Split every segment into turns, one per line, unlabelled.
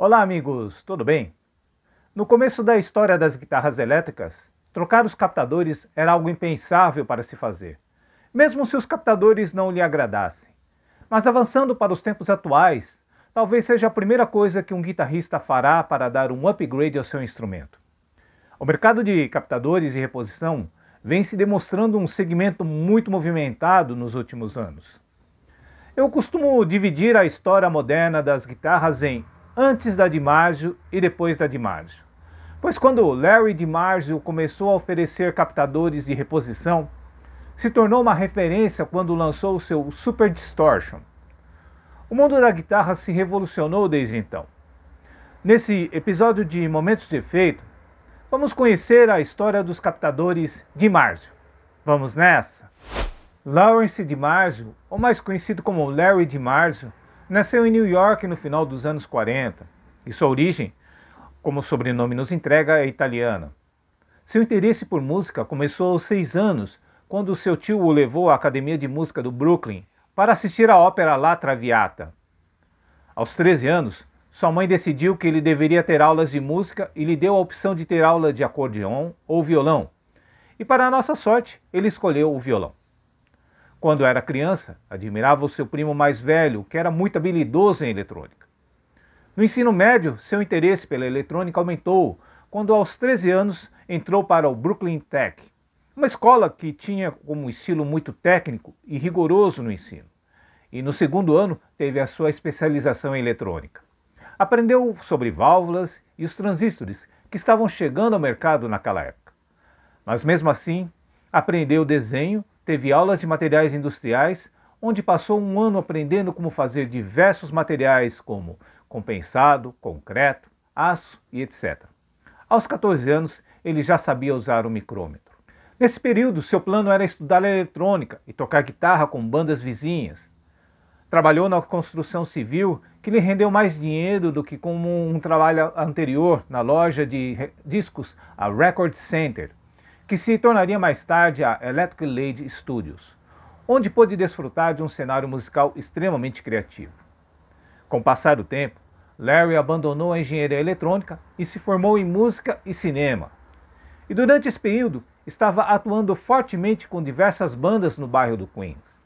Olá, amigos, tudo bem? No começo da história das guitarras elétricas, trocar os captadores era algo impensável para se fazer, mesmo se os captadores não lhe agradassem. Mas avançando para os tempos atuais, talvez seja a primeira coisa que um guitarrista fará para dar um upgrade ao seu instrumento. O mercado de captadores e reposição vem se demonstrando um segmento muito movimentado nos últimos anos. Eu costumo dividir a história moderna das guitarras em antes da DiMaggio e depois da DiMaggio. Pois quando Larry DiMaggio começou a oferecer captadores de reposição, se tornou uma referência quando lançou o seu Super Distortion. O mundo da guitarra se revolucionou desde então. Nesse episódio de Momentos de Efeito, vamos conhecer a história dos captadores DiMaggio. Vamos nessa! Lawrence DiMaggio, ou mais conhecido como Larry DiMaggio, Nasceu em New York no final dos anos 40 e sua origem, como o sobrenome nos entrega, é italiana. Seu interesse por música começou aos seis anos, quando seu tio o levou à Academia de Música do Brooklyn para assistir à ópera La Traviata. Aos 13 anos, sua mãe decidiu que ele deveria ter aulas de música e lhe deu a opção de ter aula de acordeon ou violão. E para nossa sorte, ele escolheu o violão. Quando era criança, admirava o seu primo mais velho, que era muito habilidoso em eletrônica. No ensino médio, seu interesse pela eletrônica aumentou quando, aos 13 anos, entrou para o Brooklyn Tech, uma escola que tinha como estilo muito técnico e rigoroso no ensino. E no segundo ano, teve a sua especialização em eletrônica. Aprendeu sobre válvulas e os transistores que estavam chegando ao mercado naquela época. Mas mesmo assim, aprendeu desenho Teve aulas de materiais industriais, onde passou um ano aprendendo como fazer diversos materiais, como compensado, concreto, aço e etc. Aos 14 anos, ele já sabia usar o micrômetro. Nesse período, seu plano era estudar eletrônica e tocar guitarra com bandas vizinhas. Trabalhou na construção civil, que lhe rendeu mais dinheiro do que como um trabalho anterior na loja de discos, a Record Center, que se tornaria mais tarde a Electric Lady Studios, onde pôde desfrutar de um cenário musical extremamente criativo. Com o passar do tempo, Larry abandonou a engenharia eletrônica e se formou em música e cinema. E durante esse período, estava atuando fortemente com diversas bandas no bairro do Queens.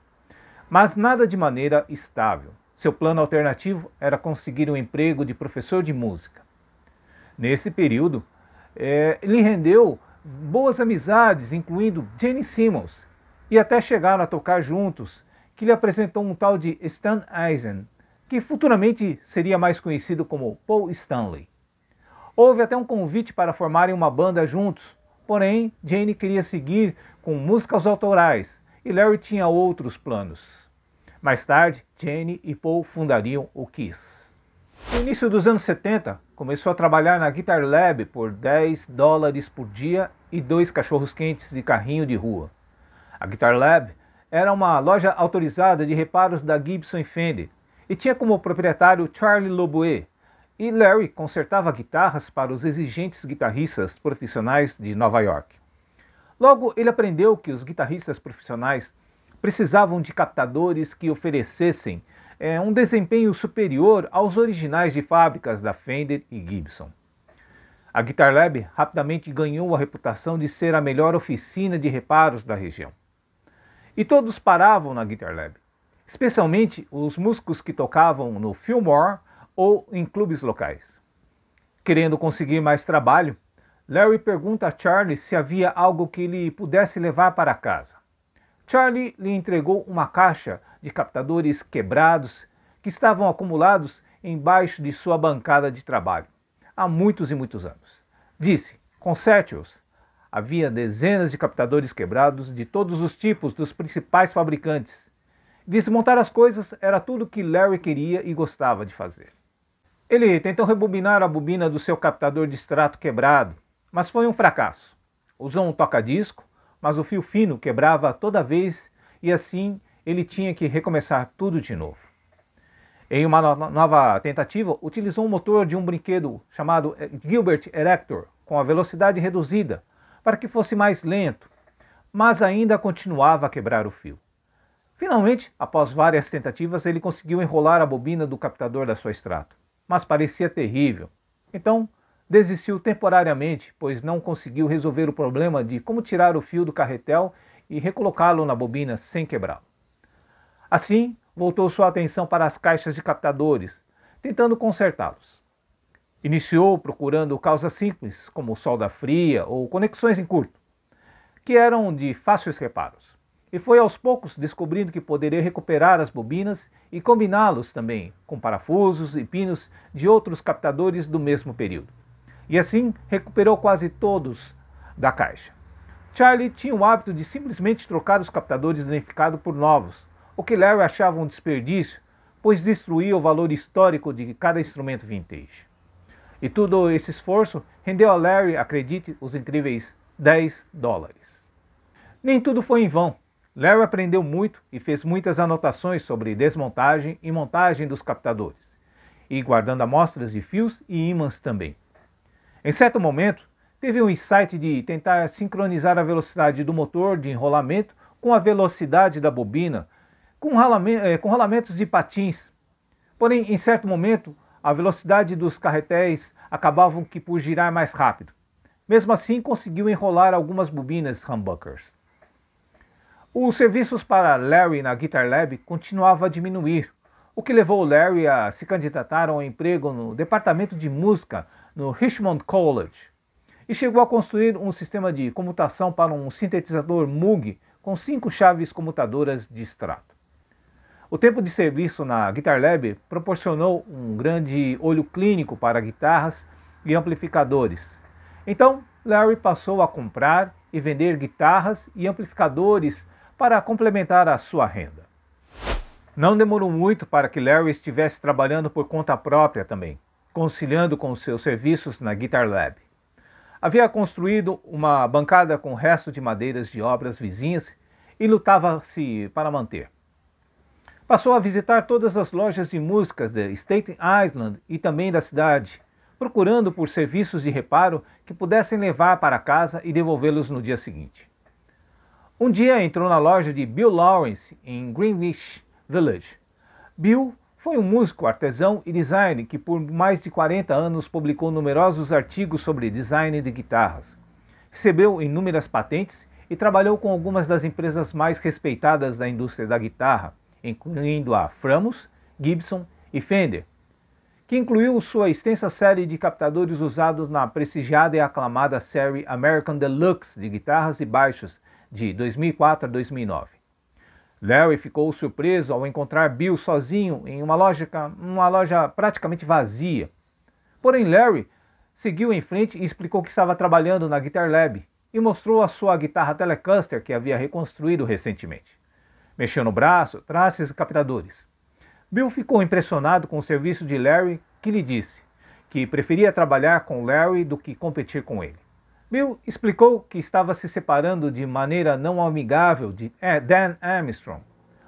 Mas nada de maneira estável. Seu plano alternativo era conseguir um emprego de professor de música. Nesse período, eh, ele rendeu boas amizades, incluindo Jenny Simmons, e até chegaram a tocar juntos, que lhe apresentou um tal de Stan Eisen, que futuramente seria mais conhecido como Paul Stanley. Houve até um convite para formarem uma banda juntos, porém Jane queria seguir com músicas autorais e Larry tinha outros planos. Mais tarde, Jane e Paul fundariam o Kiss. No início dos anos 70, começou a trabalhar na Guitar Lab por 10 dólares por dia e dois cachorros quentes de carrinho de rua. A Guitar Lab era uma loja autorizada de reparos da Gibson e Fender e tinha como proprietário Charlie Loboe. E Larry consertava guitarras para os exigentes guitarristas profissionais de Nova York. Logo, ele aprendeu que os guitarristas profissionais precisavam de captadores que oferecessem é, um desempenho superior aos originais de fábricas da Fender e Gibson. A Guitar Lab rapidamente ganhou a reputação de ser a melhor oficina de reparos da região. E todos paravam na Guitar Lab, especialmente os músicos que tocavam no Fillmore ou em clubes locais. Querendo conseguir mais trabalho, Larry pergunta a Charlie se havia algo que ele pudesse levar para casa. Charlie lhe entregou uma caixa de captadores quebrados que estavam acumulados embaixo de sua bancada de trabalho há muitos e muitos anos. Disse: conserte-os. Havia dezenas de captadores quebrados de todos os tipos dos principais fabricantes. Desmontar as coisas era tudo que Larry queria e gostava de fazer. Ele tentou rebobinar a bobina do seu captador de extrato quebrado, mas foi um fracasso. Usou um toca-disco mas o fio fino quebrava toda vez e assim ele tinha que recomeçar tudo de novo. Em uma nova tentativa, utilizou o motor de um brinquedo chamado eh, Gilbert Erector, com a velocidade reduzida, para que fosse mais lento, mas ainda continuava a quebrar o fio. Finalmente, após várias tentativas, ele conseguiu enrolar a bobina do captador da sua extrato, mas parecia terrível. Então, desistiu temporariamente, pois não conseguiu resolver o problema de como tirar o fio do carretel e recolocá-lo na bobina sem quebrá-lo. Assim, voltou sua atenção para as caixas de captadores, tentando consertá-los. Iniciou procurando causas simples, como solda fria ou conexões em curto, que eram de fáceis reparos, e foi aos poucos descobrindo que poderia recuperar as bobinas e combiná-los também com parafusos e pinos de outros captadores do mesmo período e assim recuperou quase todos da caixa. Charlie tinha o hábito de simplesmente trocar os captadores danificados por novos, o que Larry achava um desperdício, pois destruía o valor histórico de cada instrumento vintage. E todo esse esforço rendeu a Larry, acredite, os incríveis 10 dólares. Nem tudo foi em vão. Larry aprendeu muito e fez muitas anotações sobre desmontagem e montagem dos captadores, e guardando amostras de fios e ímãs também. Em certo momento, teve um insight de tentar sincronizar a velocidade do motor de enrolamento com a velocidade da bobina, com, rolamentos, eh, com rolamentos de patins. Porém, em certo momento, a velocidade dos carretéis acabavam que por girar mais rápido. Mesmo assim, conseguiu enrolar algumas bobinas humbuckers. Os serviços para Larry na Guitar Lab continuavam a diminuir, o que levou Larry a se candidatar a um emprego no departamento de música no Richmond College, e chegou a construir um sistema de comutação para um sintetizador Moog com cinco chaves comutadoras de extrato. O tempo de serviço na Guitar Lab proporcionou um grande olho clínico para guitarras e amplificadores. Então, Larry passou a comprar e vender guitarras e amplificadores para complementar a sua renda. Não demorou muito para que Larry estivesse trabalhando por conta própria também conciliando com seus serviços na Guitar Lab. Havia construído uma bancada com o resto de madeiras de obras vizinhas e lutava-se para manter. Passou a visitar todas as lojas de músicas de Staten Island e também da cidade, procurando por serviços de reparo que pudessem levar para casa e devolvê-los no dia seguinte. Um dia entrou na loja de Bill Lawrence, em Greenwich Village. Bill foi um músico, artesão e design que por mais de 40 anos publicou numerosos artigos sobre design de guitarras. Recebeu inúmeras patentes e trabalhou com algumas das empresas mais respeitadas da indústria da guitarra, incluindo a Framus, Gibson e Fender, que incluiu sua extensa série de captadores usados na prestigiada e aclamada série American Deluxe de guitarras e baixos de 2004 a 2009. Larry ficou surpreso ao encontrar Bill sozinho em uma loja, uma loja praticamente vazia. Porém, Larry seguiu em frente e explicou que estava trabalhando na Guitar Lab e mostrou a sua guitarra Telecaster que havia reconstruído recentemente. Mexeu no braço, traços e captadores. Bill ficou impressionado com o serviço de Larry, que lhe disse que preferia trabalhar com Larry do que competir com ele. Bill explicou que estava se separando de maneira não amigável de é, Dan Armstrong,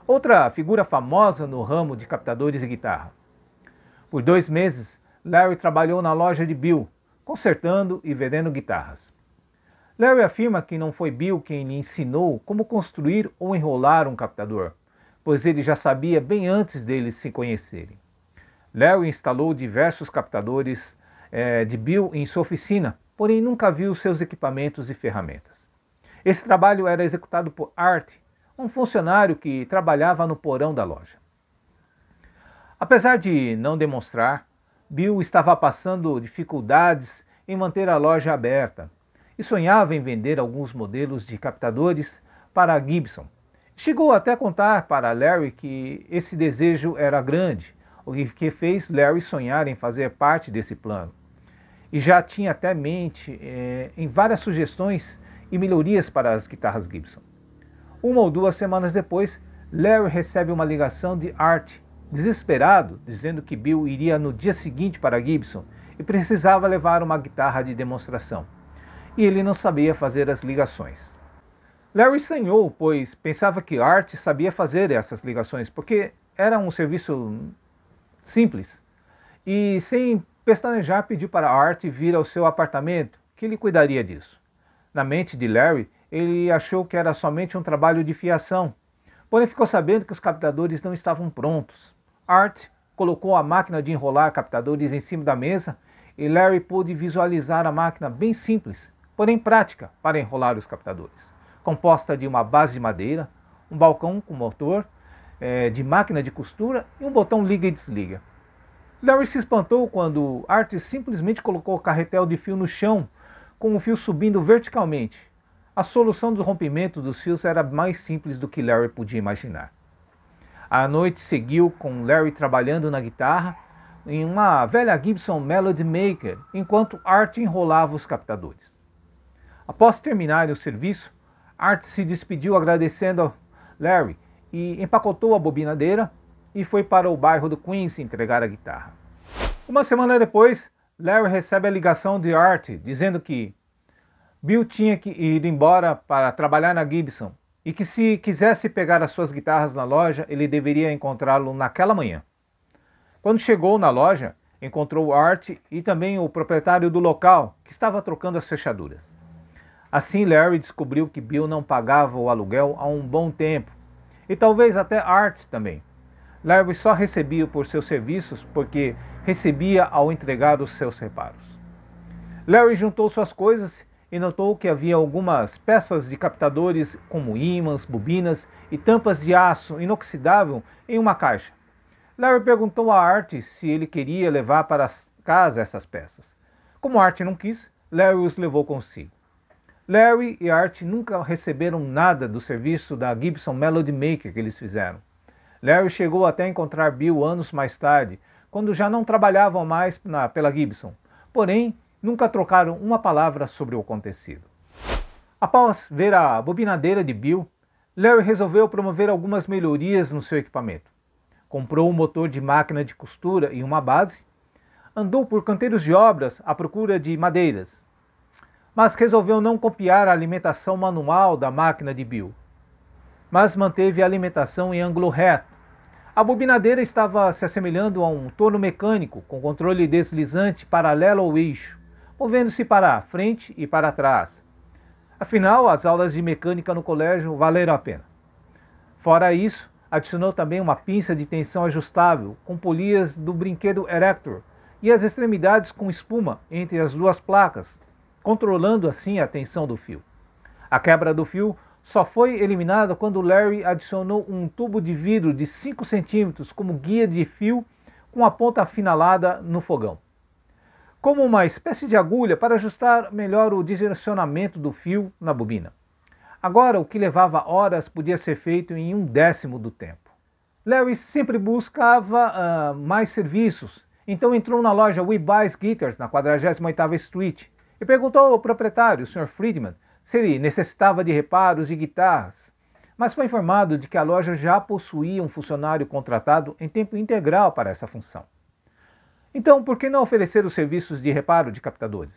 outra figura famosa no ramo de captadores de guitarra. Por dois meses, Larry trabalhou na loja de Bill, consertando e vendendo guitarras. Larry afirma que não foi Bill quem lhe ensinou como construir ou enrolar um captador, pois ele já sabia bem antes deles se conhecerem. Larry instalou diversos captadores é, de Bill em sua oficina porém nunca viu seus equipamentos e ferramentas. Esse trabalho era executado por Art, um funcionário que trabalhava no porão da loja. Apesar de não demonstrar, Bill estava passando dificuldades em manter a loja aberta e sonhava em vender alguns modelos de captadores para a Gibson. Chegou até a contar para Larry que esse desejo era grande, o que fez Larry sonhar em fazer parte desse plano e já tinha até mente é, em várias sugestões e melhorias para as guitarras Gibson. Uma ou duas semanas depois, Larry recebe uma ligação de Art, desesperado, dizendo que Bill iria no dia seguinte para Gibson e precisava levar uma guitarra de demonstração. E ele não sabia fazer as ligações. Larry sanhou, pois pensava que Art sabia fazer essas ligações, porque era um serviço simples e sem Pestanejar pediu para Art vir ao seu apartamento, que ele cuidaria disso. Na mente de Larry, ele achou que era somente um trabalho de fiação, porém ficou sabendo que os captadores não estavam prontos. Art colocou a máquina de enrolar captadores em cima da mesa e Larry pôde visualizar a máquina bem simples, porém prática, para enrolar os captadores. Composta de uma base de madeira, um balcão com motor, eh, de máquina de costura e um botão liga e desliga. Larry se espantou quando Art simplesmente colocou o carretel de fio no chão, com o fio subindo verticalmente. A solução do rompimento dos fios era mais simples do que Larry podia imaginar. A noite seguiu com Larry trabalhando na guitarra em uma velha Gibson Melody Maker, enquanto Art enrolava os captadores. Após terminar o serviço, Art se despediu agradecendo a Larry e empacotou a bobinadeira e foi para o bairro do Queens entregar a guitarra. Uma semana depois, Larry recebe a ligação de Art dizendo que Bill tinha que ir embora para trabalhar na Gibson e que se quisesse pegar as suas guitarras na loja, ele deveria encontrá-lo naquela manhã. Quando chegou na loja, encontrou Art e também o proprietário do local, que estava trocando as fechaduras. Assim, Larry descobriu que Bill não pagava o aluguel há um bom tempo, e talvez até Art também. Larry só recebia por seus serviços porque recebia ao entregar os seus reparos. Larry juntou suas coisas e notou que havia algumas peças de captadores, como ímãs, bobinas e tampas de aço inoxidável, em uma caixa. Larry perguntou a Art se ele queria levar para casa essas peças. Como Art não quis, Larry os levou consigo. Larry e Art nunca receberam nada do serviço da Gibson Melody Maker que eles fizeram. Larry chegou até a encontrar Bill anos mais tarde, quando já não trabalhavam mais na, pela Gibson, porém nunca trocaram uma palavra sobre o acontecido. Após ver a bobinadeira de Bill, Larry resolveu promover algumas melhorias no seu equipamento. Comprou um motor de máquina de costura e uma base, andou por canteiros de obras à procura de madeiras, mas resolveu não copiar a alimentação manual da máquina de Bill, mas manteve a alimentação em ângulo reto, a bobinadeira estava se assemelhando a um torno mecânico com controle deslizante paralelo ao eixo, movendo-se para a frente e para trás. Afinal, as aulas de mecânica no colégio valeram a pena. Fora isso, adicionou também uma pinça de tensão ajustável com polias do brinquedo Erector e as extremidades com espuma entre as duas placas, controlando assim a tensão do fio. A quebra do fio só foi eliminada quando Larry adicionou um tubo de vidro de 5 centímetros como guia de fio com a ponta afinalada no fogão. Como uma espécie de agulha para ajustar melhor o direcionamento do fio na bobina. Agora, o que levava horas podia ser feito em um décimo do tempo. Larry sempre buscava uh, mais serviços, então entrou na loja We Buys Guitars, na 48ª Street, e perguntou ao proprietário, o Sr. Friedman, se ele necessitava de reparos de guitarras, mas foi informado de que a loja já possuía um funcionário contratado em tempo integral para essa função. Então, por que não oferecer os serviços de reparo de captadores?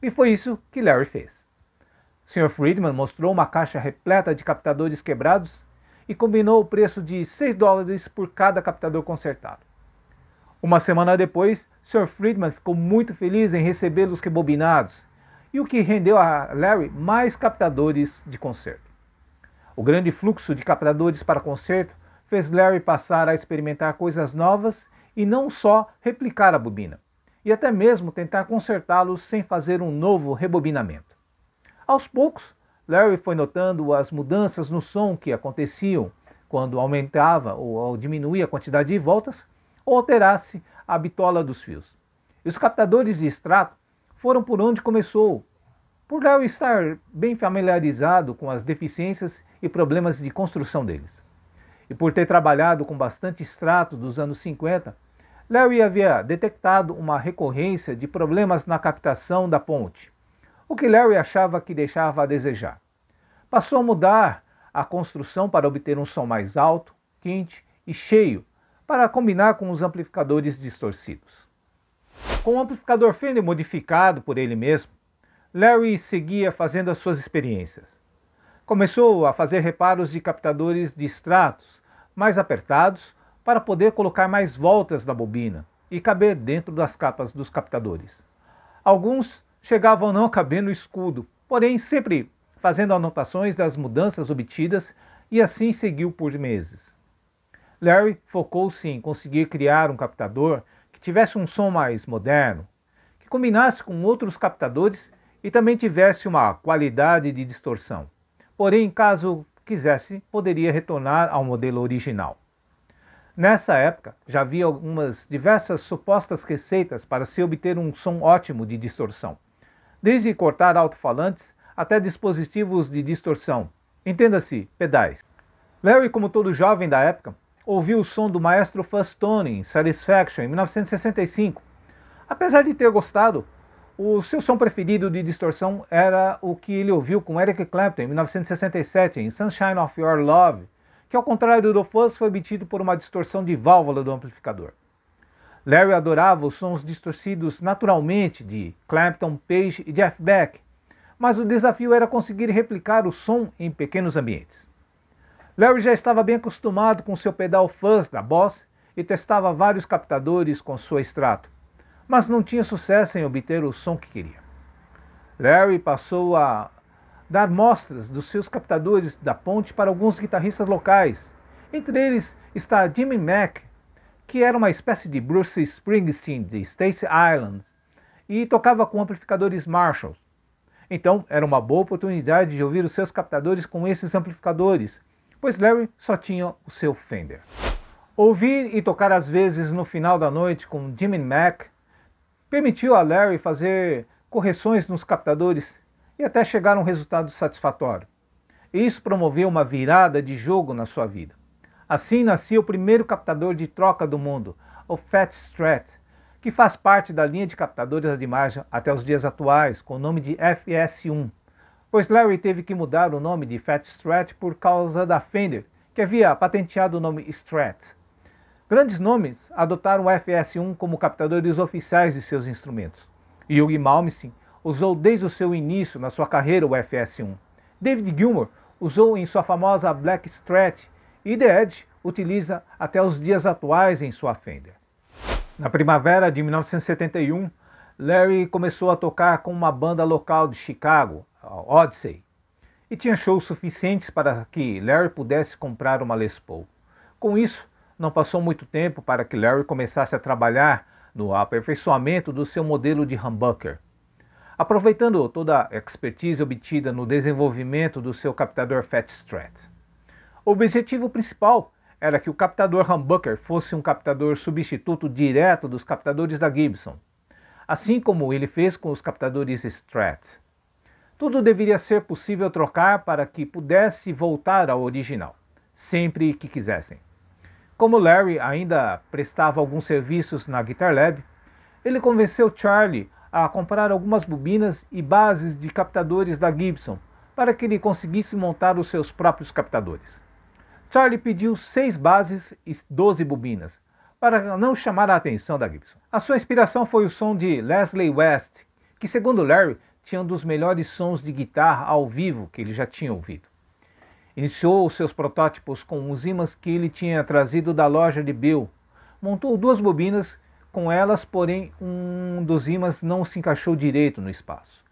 E foi isso que Larry fez. O Sr. Friedman mostrou uma caixa repleta de captadores quebrados e combinou o preço de 6 dólares por cada captador consertado. Uma semana depois, Sr. Friedman ficou muito feliz em recebê-los rebobinados e o que rendeu a Larry mais captadores de concerto. O grande fluxo de captadores para concerto fez Larry passar a experimentar coisas novas e não só replicar a bobina, e até mesmo tentar consertá-los sem fazer um novo rebobinamento. Aos poucos, Larry foi notando as mudanças no som que aconteciam quando aumentava ou diminuía a quantidade de voltas ou alterasse a bitola dos fios. E os captadores de extrato foram por onde começou. Por Léo estar bem familiarizado com as deficiências e problemas de construção deles. E por ter trabalhado com bastante extrato dos anos 50, Léo havia detectado uma recorrência de problemas na captação da ponte, o que Léo achava que deixava a desejar. Passou a mudar a construção para obter um som mais alto, quente e cheio, para combinar com os amplificadores distorcidos. Com o amplificador Fender modificado por ele mesmo, Larry seguia fazendo as suas experiências. Começou a fazer reparos de captadores de extratos mais apertados para poder colocar mais voltas na bobina e caber dentro das capas dos captadores. Alguns chegavam a não caber no escudo, porém sempre fazendo anotações das mudanças obtidas e assim seguiu por meses. Larry focou-se em conseguir criar um captador tivesse um som mais moderno, que combinasse com outros captadores e também tivesse uma qualidade de distorção. Porém, caso quisesse, poderia retornar ao modelo original. Nessa época, já havia algumas diversas supostas receitas para se obter um som ótimo de distorção, desde cortar alto-falantes até dispositivos de distorção, entenda-se, pedais. Larry, como todo jovem da época, ouviu o som do maestro Fastoni, Satisfaction, em 1965. Apesar de ter gostado, o seu som preferido de distorção era o que ele ouviu com Eric Clapton em 1967 em Sunshine of Your Love, que ao contrário do Fuzz foi obtido por uma distorção de válvula do amplificador. Larry adorava os sons distorcidos naturalmente de Clapton, Page e Jeff Beck, mas o desafio era conseguir replicar o som em pequenos ambientes. Larry já estava bem acostumado com seu pedal fuzz da Boss e testava vários captadores com sua extrato, mas não tinha sucesso em obter o som que queria. Larry passou a dar mostras dos seus captadores da ponte para alguns guitarristas locais. Entre eles está Jimmy Mack, que era uma espécie de Bruce Springsteen de Stacy Island e tocava com amplificadores Marshall. Então, era uma boa oportunidade de ouvir os seus captadores com esses amplificadores pois Larry só tinha o seu Fender. Ouvir e tocar às vezes no final da noite com Jimmy Mac permitiu a Larry fazer correções nos captadores e até chegar a um resultado satisfatório. Isso promoveu uma virada de jogo na sua vida. Assim nascia o primeiro captador de troca do mundo, o Fat Strat, que faz parte da linha de captadores de imagem até os dias atuais, com o nome de FS1 pois Larry teve que mudar o nome de Fat Strat por causa da Fender, que havia patenteado o nome Strat. Grandes nomes adotaram o FS1 como captadores oficiais de seus instrumentos. Yugi Malmsteen usou desde o seu início na sua carreira o FS1. David Gilmour usou em sua famosa Black Strat e The Edge utiliza até os dias atuais em sua Fender. Na primavera de 1971, Larry começou a tocar com uma banda local de Chicago, Odyssey, e tinha shows suficientes para que Larry pudesse comprar uma Les Paul. Com isso, não passou muito tempo para que Larry começasse a trabalhar no aperfeiçoamento do seu modelo de humbucker. Aproveitando toda a expertise obtida no desenvolvimento do seu captador Fat Strat. O objetivo principal era que o captador humbucker fosse um captador substituto direto dos captadores da Gibson, assim como ele fez com os captadores Strat. Tudo deveria ser possível trocar para que pudesse voltar ao original, sempre que quisessem. Como Larry ainda prestava alguns serviços na Guitar Lab, ele convenceu Charlie a comprar algumas bobinas e bases de captadores da Gibson para que ele conseguisse montar os seus próprios captadores. Charlie pediu seis bases e 12 bobinas, para não chamar a atenção da Gibson. A sua inspiração foi o som de Leslie West, que, segundo Larry, tinha um dos melhores sons de guitarra ao vivo que ele já tinha ouvido. Iniciou os seus protótipos com os ímãs que ele tinha trazido da loja de Bill. Montou duas bobinas com elas, porém um dos ímãs não se encaixou direito no espaço,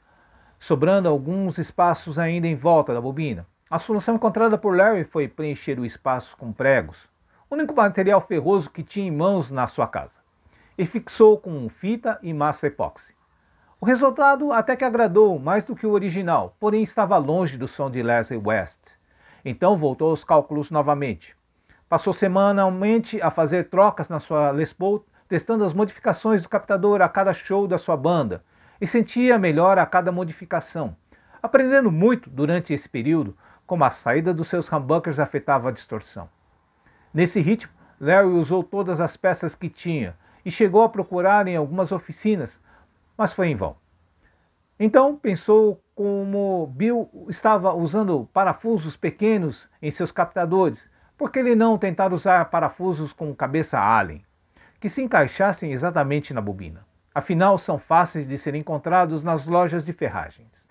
sobrando alguns espaços ainda em volta da bobina. A solução encontrada por Larry foi preencher o espaço com pregos, o único material ferroso que tinha em mãos na sua casa, e fixou com fita e massa epóxi. O resultado até que agradou mais do que o original, porém estava longe do som de Leslie West. Então voltou aos cálculos novamente. Passou semanalmente a fazer trocas na sua Les Paul, testando as modificações do captador a cada show da sua banda, e sentia melhor a cada modificação, aprendendo muito durante esse período como a saída dos seus humbuckers afetava a distorção. Nesse ritmo, Larry usou todas as peças que tinha e chegou a procurar em algumas oficinas mas foi em vão. Então pensou como Bill estava usando parafusos pequenos em seus captadores, por que ele não tentar usar parafusos com cabeça Allen, que se encaixassem exatamente na bobina? Afinal, são fáceis de ser encontrados nas lojas de ferragens.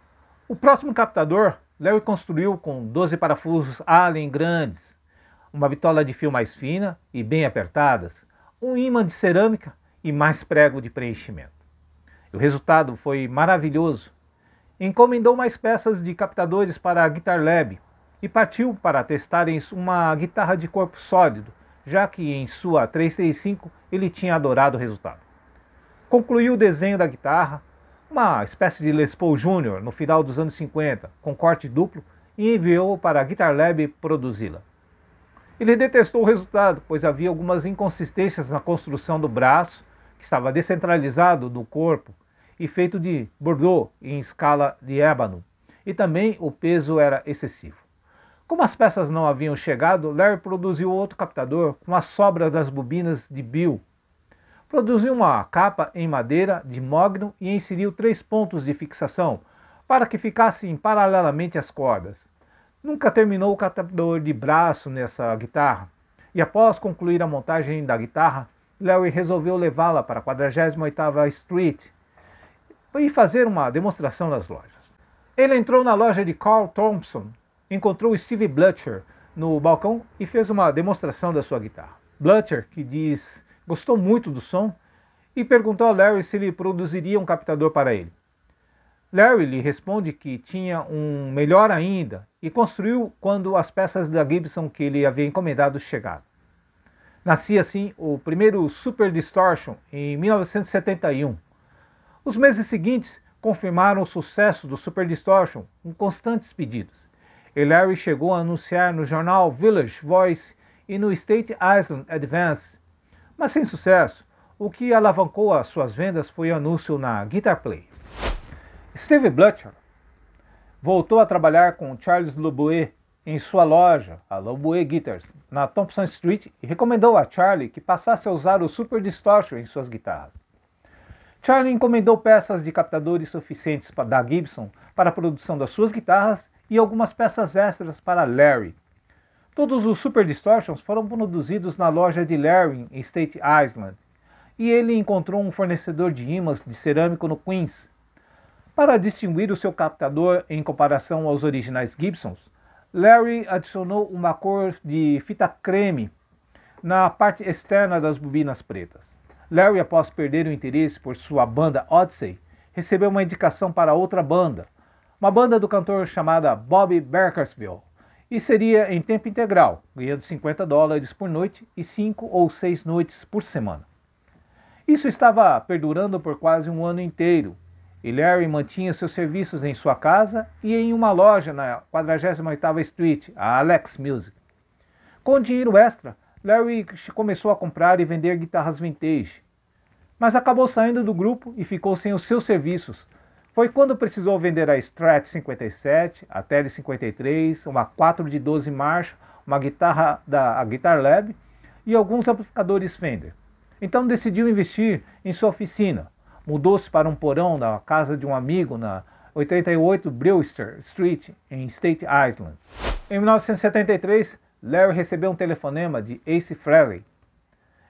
O próximo captador, Larry construiu com 12 parafusos Allen grandes, uma bitola de fio mais fina e bem apertadas, um ímã de cerâmica e mais prego de preenchimento. O resultado foi maravilhoso. Encomendou mais peças de captadores para a Guitar Lab e partiu para testarem uma guitarra de corpo sólido, já que em sua 335 ele tinha adorado o resultado. Concluiu o desenho da guitarra, uma espécie de Les Paul Jr. no final dos anos 50, com corte duplo, e enviou para a Guitar Lab produzi-la. Ele detestou o resultado, pois havia algumas inconsistências na construção do braço, que estava descentralizado do corpo, e feito de Bordeaux em escala de ébano, e também o peso era excessivo. Como as peças não haviam chegado, Larry produziu outro captador com as sobras das bobinas de Bill. Produziu uma capa em madeira de mogno e inseriu três pontos de fixação para que ficassem paralelamente às cordas. Nunca terminou o captador de braço nessa guitarra, e após concluir a montagem da guitarra, Larry resolveu levá-la para a 48ª Street, e fazer uma demonstração nas lojas. Ele entrou na loja de Carl Thompson, encontrou Steve Blutcher no balcão e fez uma demonstração da sua guitarra. Blutcher, que diz gostou muito do som, e perguntou a Larry se ele produziria um captador para ele. Larry lhe responde que tinha um melhor ainda e construiu quando as peças da Gibson que ele havia encomendado chegaram. Nascia assim o primeiro Super Distortion em 1971. Os meses seguintes confirmaram o sucesso do Super Distortion, com constantes pedidos. Hillary chegou a anunciar no jornal Village Voice e no State Island Advance, mas sem sucesso. O que alavancou as suas vendas foi o anúncio na Guitar Play. Steve Blucher voltou a trabalhar com Charles Loboué em sua loja, a Loboué Guitars, na Thompson Street, e recomendou a Charlie que passasse a usar o Super Distortion em suas guitarras. Charlie encomendou peças de captadores suficientes da Gibson para a produção das suas guitarras e algumas peças extras para Larry. Todos os Super Distortions foram produzidos na loja de Larry em State Island, e ele encontrou um fornecedor de ímãs de cerâmico no Queens. Para distinguir o seu captador em comparação aos originais Gibsons, Larry adicionou uma cor de fita creme na parte externa das bobinas pretas. Larry, após perder o interesse por sua banda Odyssey, recebeu uma indicação para outra banda, uma banda do cantor chamada Bobby Berkersville, e seria em tempo integral, ganhando 50 dólares por noite e 5 ou 6 noites por semana. Isso estava perdurando por quase um ano inteiro, e Larry mantinha seus serviços em sua casa e em uma loja na 48ª Street, a Alex Music. Com dinheiro extra, Larry começou a comprar e vender guitarras vintage, mas acabou saindo do grupo e ficou sem os seus serviços. Foi quando precisou vender a Strat 57, a Tele 53, uma 4 de 12 marchas, uma guitarra da Guitar Lab e alguns amplificadores Fender. Então decidiu investir em sua oficina. Mudou-se para um porão na casa de um amigo na 88 Brewster Street, em State Island. Em 1973, Larry recebeu um telefonema de Ace Frehley.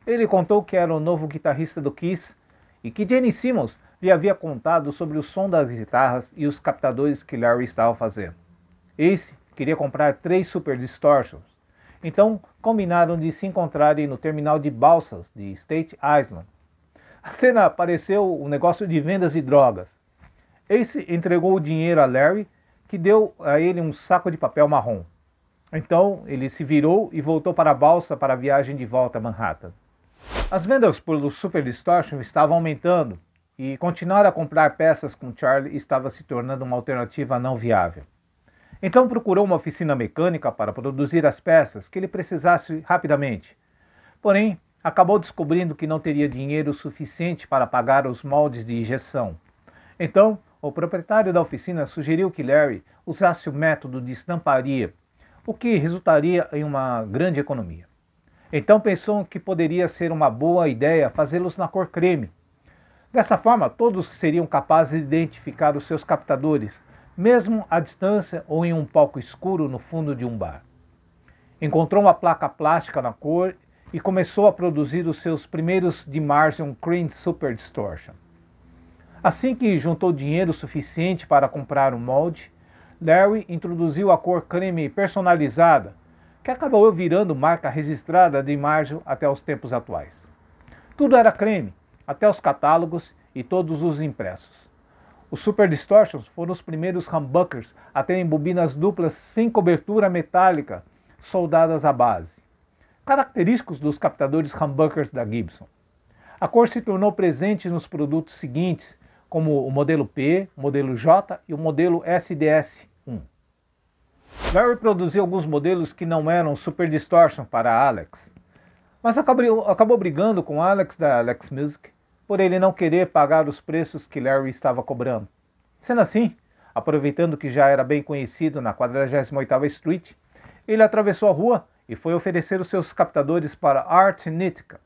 Ele contou que era o novo guitarrista do Kiss e que Jenny Simmons lhe havia contado sobre o som das guitarras e os captadores que Larry estava fazendo. Ace queria comprar três Super Distortions, então combinaram de se encontrarem no terminal de balsas de State Island. A cena pareceu um negócio de vendas de drogas. Ace entregou o dinheiro a Larry, que deu a ele um saco de papel marrom. Então ele se virou e voltou para a balsa para a viagem de volta a Manhattan. As vendas pelo Super Distortion estavam aumentando e continuar a comprar peças com Charlie estava se tornando uma alternativa não viável. Então procurou uma oficina mecânica para produzir as peças que ele precisasse rapidamente. Porém, acabou descobrindo que não teria dinheiro suficiente para pagar os moldes de injeção. Então, o proprietário da oficina sugeriu que Larry usasse o método de estamparia o que resultaria em uma grande economia. Então pensou que poderia ser uma boa ideia fazê-los na cor creme. Dessa forma, todos seriam capazes de identificar os seus captadores, mesmo à distância ou em um palco escuro no fundo de um bar. Encontrou uma placa plástica na cor e começou a produzir os seus primeiros Dimarsion Cream Super Distortion. Assim que juntou dinheiro suficiente para comprar um molde, Larry introduziu a cor creme personalizada, que acabou virando marca registrada de Marge até os tempos atuais. Tudo era creme, até os catálogos e todos os impressos. Os Super Distortions foram os primeiros humbuckers a terem bobinas duplas sem cobertura metálica, soldadas à base. Característicos dos captadores humbuckers da Gibson. A cor se tornou presente nos produtos seguintes, como o modelo P, o modelo J e o modelo SDS, Larry produziu alguns modelos que não eram Super Distortion para Alex, mas acabou, acabou brigando com Alex da Alex Music por ele não querer pagar os preços que Larry estava cobrando. Sendo assim, aproveitando que já era bem conhecido na 48ª Street, ele atravessou a rua e foi oferecer os seus captadores para Art Nitka,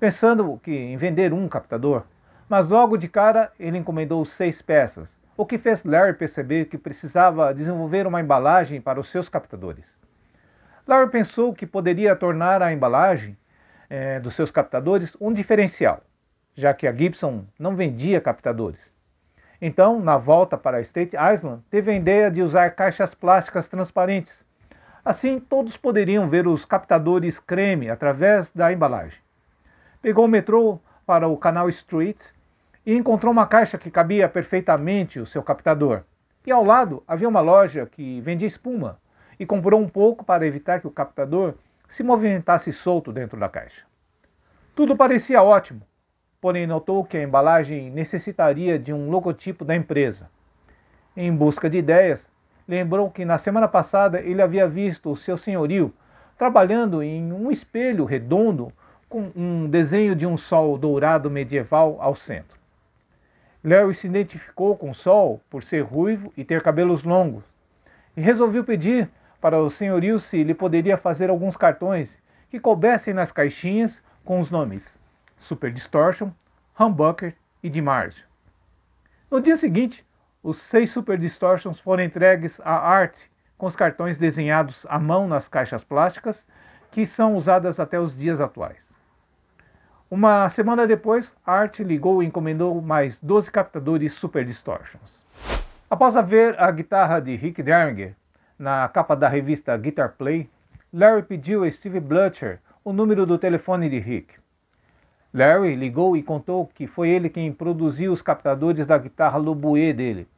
pensando que em vender um captador, mas logo de cara ele encomendou seis peças, o que fez Larry perceber que precisava desenvolver uma embalagem para os seus captadores. Larry pensou que poderia tornar a embalagem é, dos seus captadores um diferencial, já que a Gibson não vendia captadores. Então, na volta para a State Island, teve a ideia de usar caixas plásticas transparentes. Assim, todos poderiam ver os captadores creme através da embalagem. Pegou o metrô para o Canal Street e encontrou uma caixa que cabia perfeitamente o seu captador. E ao lado havia uma loja que vendia espuma e comprou um pouco para evitar que o captador se movimentasse solto dentro da caixa. Tudo parecia ótimo, porém notou que a embalagem necessitaria de um logotipo da empresa. Em busca de ideias, lembrou que na semana passada ele havia visto o seu senhorio trabalhando em um espelho redondo com um desenho de um sol dourado medieval ao centro. Larry se identificou com Sol por ser ruivo e ter cabelos longos, e resolveu pedir para o senhorio se lhe poderia fazer alguns cartões que coubessem nas caixinhas com os nomes Super Distortion, Humbucker e Dimárcio. No dia seguinte, os seis Super Distortions foram entregues à Art com os cartões desenhados à mão nas caixas plásticas que são usadas até os dias atuais. Uma semana depois, Art ligou e encomendou mais 12 captadores Super Distortions. Após ver a guitarra de Rick Derringer na capa da revista Guitar Play, Larry pediu a Steve Blucher o número do telefone de Rick. Larry ligou e contou que foi ele quem produziu os captadores da guitarra Lobuê dele.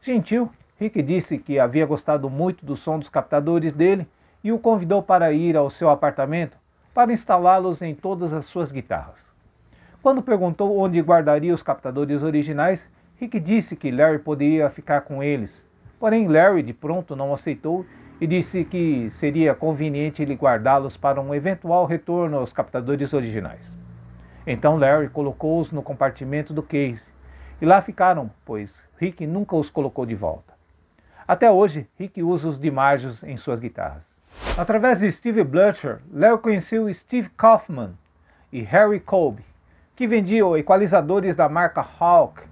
Gentil, Rick disse que havia gostado muito do som dos captadores dele e o convidou para ir ao seu apartamento para instalá-los em todas as suas guitarras. Quando perguntou onde guardaria os captadores originais, Rick disse que Larry poderia ficar com eles. Porém, Larry de pronto não aceitou e disse que seria conveniente ele guardá-los para um eventual retorno aos captadores originais. Então Larry colocou-os no compartimento do case e lá ficaram, pois Rick nunca os colocou de volta. Até hoje, Rick usa os dimágios em suas guitarras. Através de Steve Blucher, Léo conheceu Steve Kaufman e Harry Kolbe, que vendiam equalizadores da marca Hawk,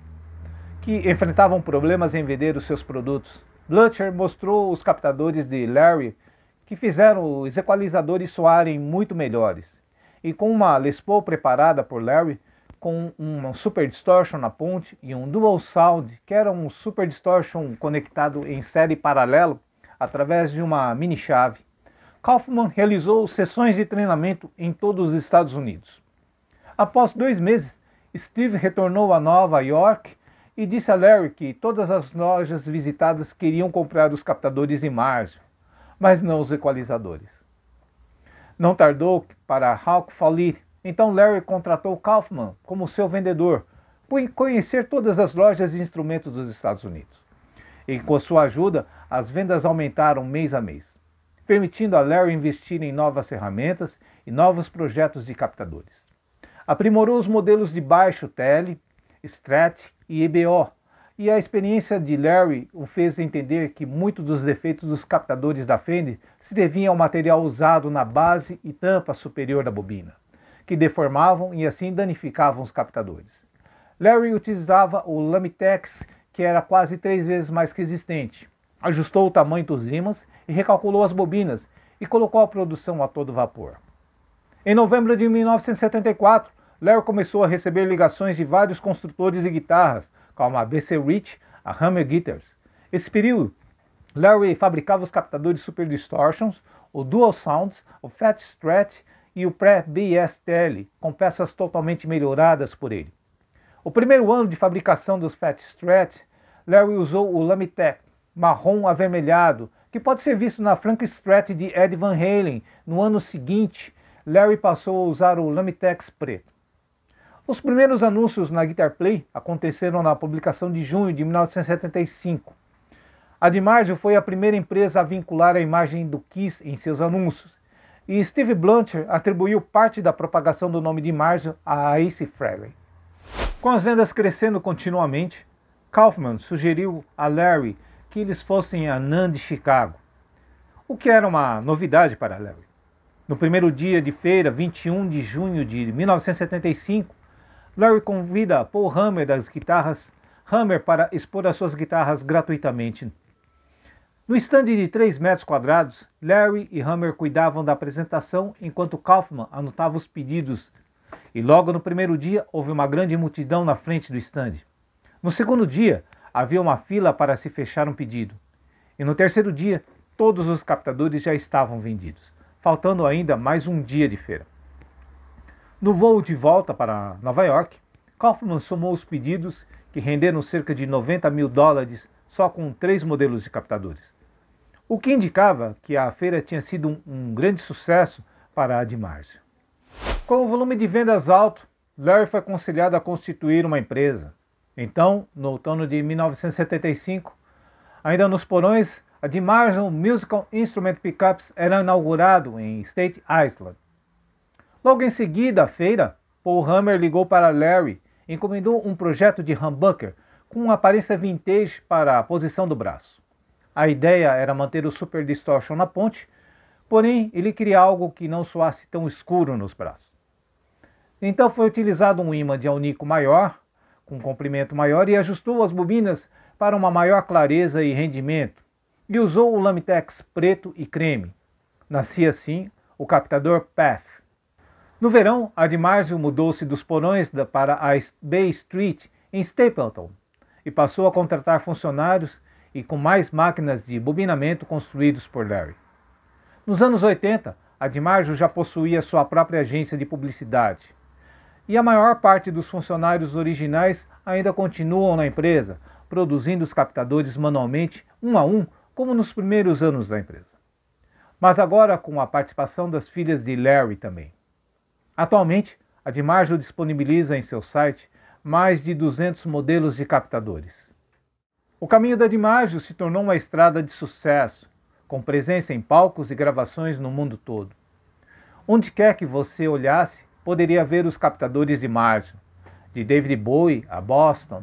que enfrentavam problemas em vender os seus produtos. Blucher mostrou os captadores de Larry que fizeram os equalizadores soarem muito melhores. E com uma Les Paul preparada por Larry, com um Super Distortion na ponte e um Dual Sound, que era um Super Distortion conectado em série paralelo através de uma mini chave. Kaufman realizou sessões de treinamento em todos os Estados Unidos. Após dois meses, Steve retornou a Nova York e disse a Larry que todas as lojas visitadas queriam comprar os captadores em margem, mas não os equalizadores. Não tardou para Hawk falir, então Larry contratou Kaufman como seu vendedor, por conhecer todas as lojas de instrumentos dos Estados Unidos. E com sua ajuda, as vendas aumentaram mês a mês permitindo a Larry investir em novas ferramentas e novos projetos de captadores. Aprimorou os modelos de baixo Tele, Strat e EBO, e a experiência de Larry o fez entender que muitos dos defeitos dos captadores da Fender se deviam ao material usado na base e tampa superior da bobina, que deformavam e assim danificavam os captadores. Larry utilizava o Lamitex, que era quase três vezes mais resistente, ajustou o tamanho dos ímãs e recalculou as bobinas e colocou a produção a todo vapor. Em novembro de 1974, Larry começou a receber ligações de vários construtores de guitarras, como a BC Rich, a Hammer Guitars. Esse período, Larry fabricava os captadores Super Distortions, o Dual Sounds, o Fat Strat e o Pre-BSTL, com peças totalmente melhoradas por ele. O primeiro ano de fabricação dos Fat Stretch, Larry usou o Lamitech, marrom avermelhado, que pode ser visto na Frank Strat de Ed Van Halen. No ano seguinte, Larry passou a usar o Lamitex preto. Os primeiros anúncios na Guitar Play aconteceram na publicação de junho de 1975. A DiMaggio foi a primeira empresa a vincular a imagem do Kiss em seus anúncios, e Steve Blunt atribuiu parte da propagação do nome DiMaggio a Ace Frehley. Com as vendas crescendo continuamente, Kaufman sugeriu a Larry que eles fossem a Nan de Chicago, o que era uma novidade para Larry. No primeiro dia de feira, 21 de junho de 1975, Larry convida Paul Hammer das guitarras Hammer para expor as suas guitarras gratuitamente. No estande de 3 metros quadrados, Larry e Hammer cuidavam da apresentação enquanto Kaufman anotava os pedidos. E logo no primeiro dia houve uma grande multidão na frente do estande. No segundo dia, havia uma fila para se fechar um pedido. E no terceiro dia, todos os captadores já estavam vendidos, faltando ainda mais um dia de feira. No voo de volta para Nova York, Kaufman somou os pedidos que renderam cerca de 90 mil dólares só com três modelos de captadores, o que indicava que a feira tinha sido um, um grande sucesso para a de Com o volume de vendas alto, Larry foi aconselhado a constituir uma empresa então, no outono de 1975, ainda nos porões, a DiMarzio Musical Instrument Pickups era inaugurado em State Island. Logo em seguida a feira, Paul Hammer ligou para Larry e encomendou um projeto de humbucker com uma aparência vintage para a posição do braço. A ideia era manter o Super Distortion na ponte, porém ele queria algo que não soasse tão escuro nos braços. Então foi utilizado um ímã de alnico maior com comprimento maior e ajustou as bobinas para uma maior clareza e rendimento, e usou o Lamitex preto e creme. Nascia assim o captador PATH. No verão, a DiMarzio mudou-se dos porões para a Bay Street, em Stapleton, e passou a contratar funcionários e com mais máquinas de bobinamento construídos por Larry. Nos anos 80, a DiMarzio já possuía sua própria agência de publicidade e a maior parte dos funcionários originais ainda continuam na empresa, produzindo os captadores manualmente, um a um, como nos primeiros anos da empresa. Mas agora com a participação das filhas de Larry também. Atualmente, a Dimaggio disponibiliza em seu site mais de 200 modelos de captadores. O caminho da Dimaggio se tornou uma estrada de sucesso, com presença em palcos e gravações no mundo todo. Onde quer que você olhasse, poderia ver Os Captadores de Margem, de David Bowie a Boston,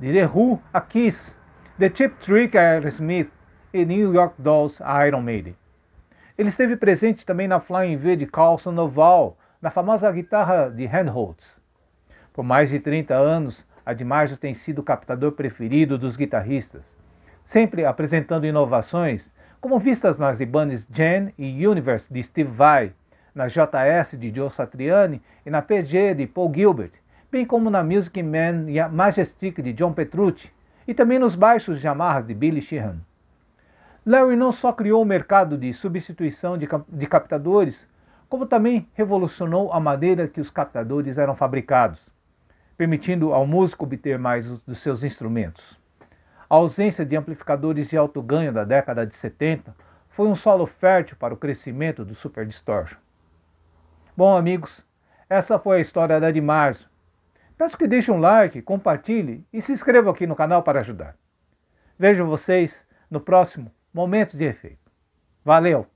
de The Who a Kiss, The Chip Trick a Aerosmith e New York Dolls a Iron Maiden. Ele esteve presente também na Flying V de Carlson Noval, na famosa guitarra de Handholds. Por mais de 30 anos, a de Marjo tem sido o captador preferido dos guitarristas, sempre apresentando inovações, como vistas nas Ibanez Gen e Universe de Steve Vai, na JS de Joe Satriani e na PG de Paul Gilbert, bem como na Music Man e a Majestic de John Petrucci, e também nos baixos de amarras de Billy Sheehan. Larry não só criou o mercado de substituição de, de captadores, como também revolucionou a maneira que os captadores eram fabricados, permitindo ao músico obter mais dos seus instrumentos. A ausência de amplificadores de alto ganho da década de 70 foi um solo fértil para o crescimento do Super Distortion. Bom, amigos, essa foi a história da de março. Peço que deixe um like, compartilhe e se inscreva aqui no canal para ajudar. Vejo vocês no próximo Momento de Efeito. Valeu!